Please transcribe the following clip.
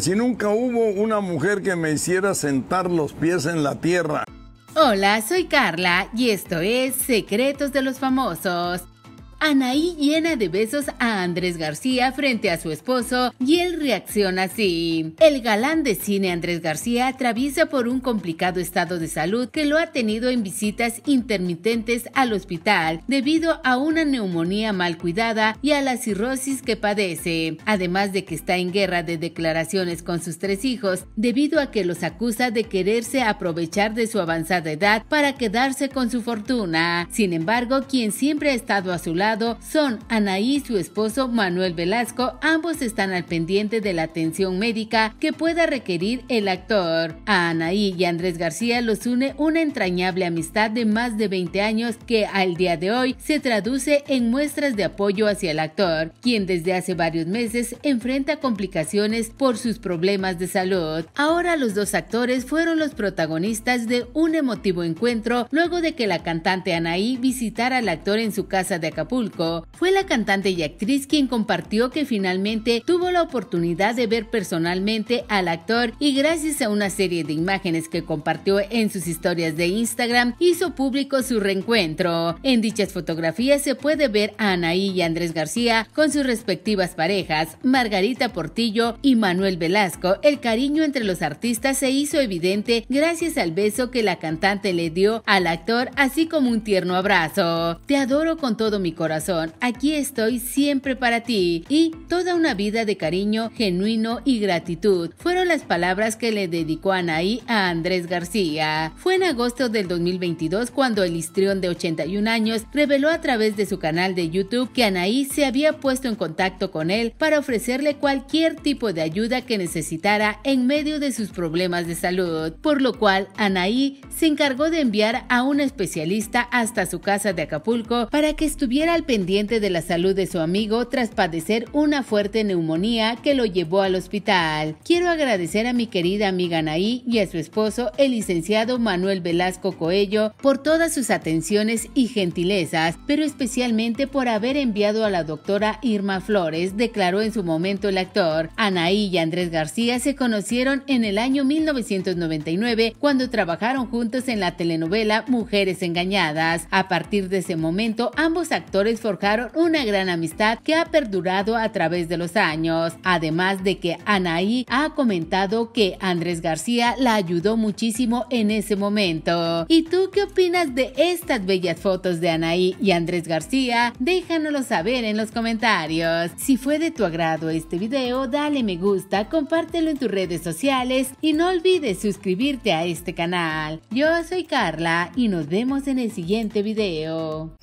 si nunca hubo una mujer que me hiciera sentar los pies en la tierra. Hola, soy Carla y esto es Secretos de los Famosos. Anaí llena de besos a Andrés García frente a su esposo y él reacciona así. El galán de cine Andrés García atraviesa por un complicado estado de salud que lo ha tenido en visitas intermitentes al hospital debido a una neumonía mal cuidada y a la cirrosis que padece, además de que está en guerra de declaraciones con sus tres hijos debido a que los acusa de quererse aprovechar de su avanzada edad para quedarse con su fortuna. Sin embargo, quien siempre ha estado a su lado son Anaí y su esposo Manuel Velasco, ambos están al pendiente de la atención médica que pueda requerir el actor. A Anaí y Andrés García los une una entrañable amistad de más de 20 años que al día de hoy se traduce en muestras de apoyo hacia el actor, quien desde hace varios meses enfrenta complicaciones por sus problemas de salud. Ahora los dos actores fueron los protagonistas de un emotivo encuentro luego de que la cantante Anaí visitara al actor en su casa de Acapulco fue la cantante y actriz quien compartió que finalmente tuvo la oportunidad de ver personalmente al actor y gracias a una serie de imágenes que compartió en sus historias de Instagram hizo público su reencuentro. En dichas fotografías se puede ver a Anaí y Andrés García con sus respectivas parejas, Margarita Portillo y Manuel Velasco. El cariño entre los artistas se hizo evidente gracias al beso que la cantante le dio al actor, así como un tierno abrazo. Te adoro con todo mi corazón corazón, aquí estoy siempre para ti y toda una vida de cariño genuino y gratitud. Fueron las palabras que le dedicó Anaí a Andrés García. Fue en agosto del 2022 cuando el histrión de 81 años reveló a través de su canal de YouTube que Anaí se había puesto en contacto con él para ofrecerle cualquier tipo de ayuda que necesitara en medio de sus problemas de salud, por lo cual Anaí se encargó de enviar a un especialista hasta su casa de Acapulco para que estuviera al pendiente de la salud de su amigo tras padecer una fuerte neumonía que lo llevó al hospital. Quiero agradecer a mi querida amiga Anaí y a su esposo, el licenciado Manuel Velasco Coello, por todas sus atenciones y gentilezas, pero especialmente por haber enviado a la doctora Irma Flores, declaró en su momento el actor. Anaí y Andrés García se conocieron en el año 1999 cuando trabajaron juntos en la telenovela Mujeres Engañadas. A partir de ese momento, ambos actores forjaron una gran amistad que ha perdurado a través de los años, además de que Anaí ha comentado que Andrés García la ayudó muchísimo en ese momento. ¿Y tú qué opinas de estas bellas fotos de Anaí y Andrés García? Déjanoslo saber en los comentarios. Si fue de tu agrado este video, dale me gusta, compártelo en tus redes sociales y no olvides suscribirte a este canal. Yo soy Carla y nos vemos en el siguiente video.